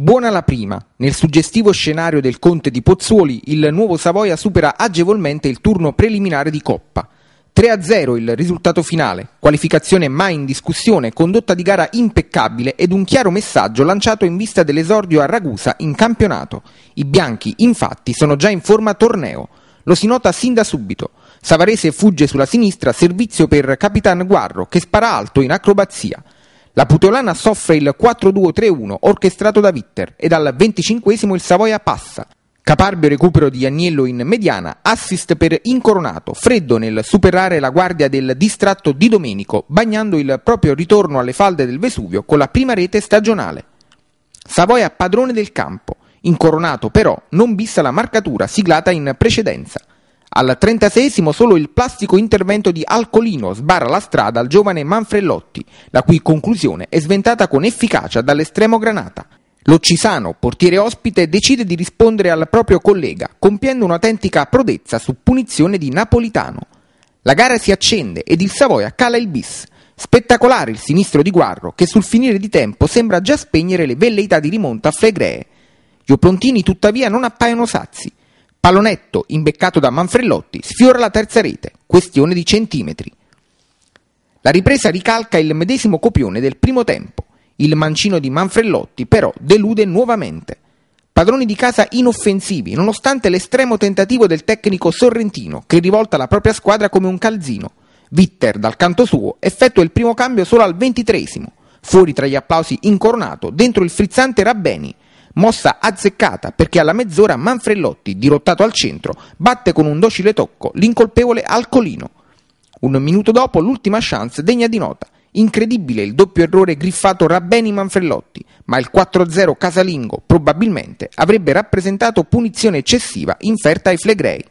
Buona la prima. Nel suggestivo scenario del Conte di Pozzuoli, il nuovo Savoia supera agevolmente il turno preliminare di Coppa. 3-0 il risultato finale, qualificazione mai in discussione, condotta di gara impeccabile ed un chiaro messaggio lanciato in vista dell'esordio a Ragusa in campionato. I bianchi, infatti, sono già in forma torneo. Lo si nota sin da subito. Savarese fugge sulla sinistra, servizio per Capitan Guarro che spara alto in acrobazia. La Puteolana soffre il 4-2-3-1 orchestrato da Vitter e al 25 il Savoia passa. Caparbio recupero di Agnello in mediana, assist per Incoronato, freddo nel superare la guardia del distratto di Domenico, bagnando il proprio ritorno alle falde del Vesuvio con la prima rete stagionale. Savoia padrone del campo, Incoronato però non bissa la marcatura siglata in precedenza. Al trentaseiesimo solo il plastico intervento di Alcolino sbarra la strada al giovane Manfrellotti, la cui conclusione è sventata con efficacia dall'estremo granata. L'Occisano, portiere ospite, decide di rispondere al proprio collega, compiendo un'autentica prodezza su punizione di Napolitano. La gara si accende ed il Savoia cala il bis. Spettacolare il sinistro di Guarro, che sul finire di tempo sembra già spegnere le velleità di rimonta a Fregree. Gli Oprontini tuttavia non appaiono sazi Pallonetto, imbeccato da Manfrellotti, sfiora la terza rete, questione di centimetri. La ripresa ricalca il medesimo copione del primo tempo. Il mancino di Manfrellotti però delude nuovamente. Padroni di casa inoffensivi, nonostante l'estremo tentativo del tecnico sorrentino, che rivolta la propria squadra come un calzino. Vitter, dal canto suo, effettua il primo cambio solo al ventitresimo. Fuori tra gli applausi incoronato, dentro il frizzante Rabbeni, Mossa azzeccata perché alla mezz'ora Manfrellotti, dirottato al centro, batte con un docile tocco l'incolpevole Alcolino. Un minuto dopo l'ultima chance degna di nota. Incredibile il doppio errore griffato Rabbeni Manfrellotti, ma il 4-0 casalingo probabilmente avrebbe rappresentato punizione eccessiva inferta ai flegrei.